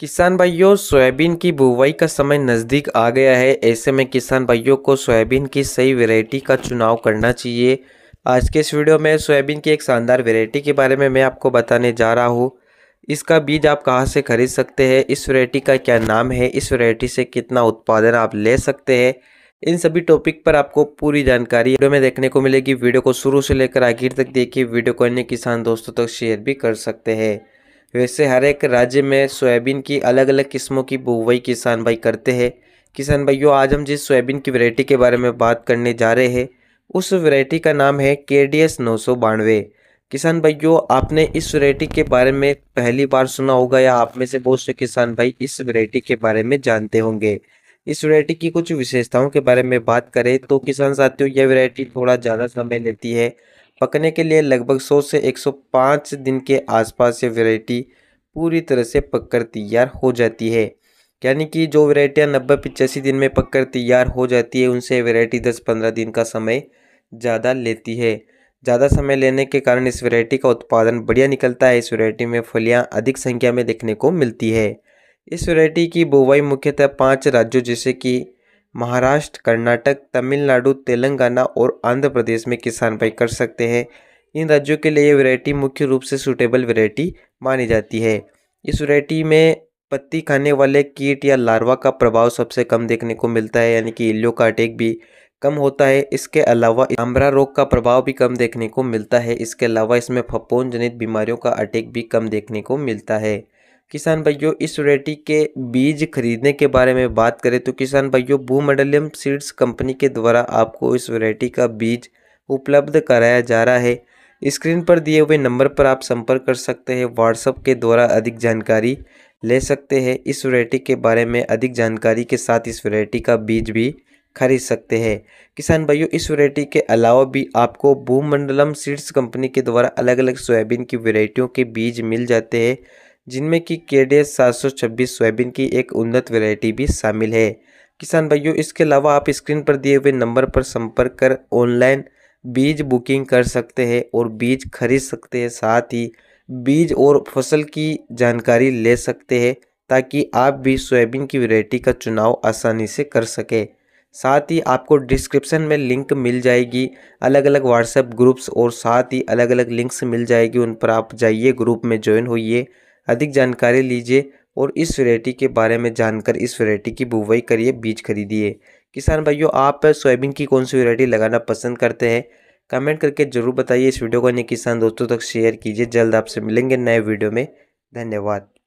किसान भाइयों सोयाबीन की बुवाई का समय नज़दीक आ गया है ऐसे में किसान भाइयों को सोयाबीन की सही वैरायटी का चुनाव करना चाहिए आज के इस वीडियो में सोयाबीन की एक शानदार वैरायटी के बारे में मैं आपको बताने जा रहा हूँ इसका बीज आप कहाँ से खरीद सकते हैं इस वैरायटी का क्या नाम है इस वैरायटी से कितना उत्पादन आप ले सकते हैं इन सभी टॉपिक पर आपको पूरी जानकारी वीडियो में देखने को मिलेगी वीडियो को शुरू से लेकर आखिर तक देखिए वीडियो को अन्य किसान दोस्तों तक शेयर भी कर सकते हैं वैसे हर एक राज्य में सोयाबीन की अलग अलग किस्मों की बुवाई किसान भाई करते हैं किसान भाइयों आज हम जिस सोयाबीन की वैरायटी के बारे में बात करने जा रहे हैं उस वैरायटी का नाम है के डी एस नौ सौ बानवे किसान भाइयों आपने इस वैरायटी के बारे में पहली बार सुना होगा या आप में से बहुत से किसान भाई इस वैरायटी के बारे में जानते होंगे इस वैरायटी की कुछ विशेषताओं के बारे में बात करें तो किसान साथियों यह वैरायटी थोड़ा ज़्यादा समय लेती है पकने के लिए लगभग 100 से 105 दिन के आसपास ये वैरायटी पूरी तरह से पककर तैयार हो जाती है यानी कि जो वेराइटियाँ नब्बे पिचासी दिन में पककर तैयार हो जाती है उनसे वैरायटी दस पंद्रह दिन का समय ज़्यादा लेती है ज़्यादा समय लेने के कारण इस वैरायटी का उत्पादन बढ़िया निकलता है इस वैरायटी में फलियाँ अधिक संख्या में देखने को मिलती है इस वैरायटी की बुवाई मुख्यतः पाँच राज्यों जैसे कि महाराष्ट्र कर्नाटक तमिलनाडु तेलंगाना और आंध्र प्रदेश में किसान भाई कर सकते हैं इन राज्यों के लिए ये वैरायटी मुख्य रूप से सूटेबल वैरायटी मानी जाती है इस वैरायटी में पत्ती खाने वाले कीट या लार्वा का प्रभाव सबसे कम देखने को मिलता है यानी कि इल्लियो का अटैक भी कम होता है इसके अलावा आमरा रोग का प्रभाव भी कम देखने को मिलता है इसके अलावा इसमें फपोन जनित बीमारियों का अटैक भी कम देखने को मिलता है किसान भाइयों इस वरायटी के बीज खरीदने के बारे में बात करें तो किसान भाइयों भूमंडलियम सीड्स कंपनी के द्वारा आपको इस वरायटी का बीज उपलब्ध कराया जा रहा है स्क्रीन पर दिए हुए नंबर पर आप संपर्क कर सकते हैं व्हाट्सअप के द्वारा अधिक जानकारी ले सकते हैं इस वरायटी के बारे में अधिक जानकारी के साथ इस वरायटी का बीज भी खरीद सकते हैं किसान भाइयों इस वरायटी के अलावा भी आपको भूमंडलम सीड्स कंपनी के द्वारा अलग अलग सोयाबीन की वरायटियों के बीज मिल जाते हैं जिनमें कि के डी एस सात सौ छब्बीस सोयाबीन की एक उन्नत वेरायटी भी शामिल है किसान भाइयों इसके अलावा आप स्क्रीन पर दिए हुए नंबर पर संपर्क कर ऑनलाइन बीज बुकिंग कर सकते हैं और बीज खरीद सकते हैं साथ ही बीज और फसल की जानकारी ले सकते हैं ताकि आप भी सोयाबीन की वैरायटी का चुनाव आसानी से कर सकें साथ ही आपको डिस्क्रिप्शन में लिंक मिल जाएगी अलग अलग व्हाट्सएप ग्रुप्स और साथ ही अलग अलग लिंक्स मिल जाएगी उन पर आप जाइए ग्रुप में ज्वाइन होइए अधिक जानकारी लीजिए और इस वेरायटी के बारे में जानकर इस वेरायटी की बुवाई करिए बीज खरीदिए किसान भाइयों आप सोयाबीन की कौन सी वेरायटी लगाना पसंद करते हैं कमेंट करके ज़रूर बताइए इस वीडियो को अन्य किसान दोस्तों तक शेयर कीजिए जल्द आपसे मिलेंगे नए वीडियो में धन्यवाद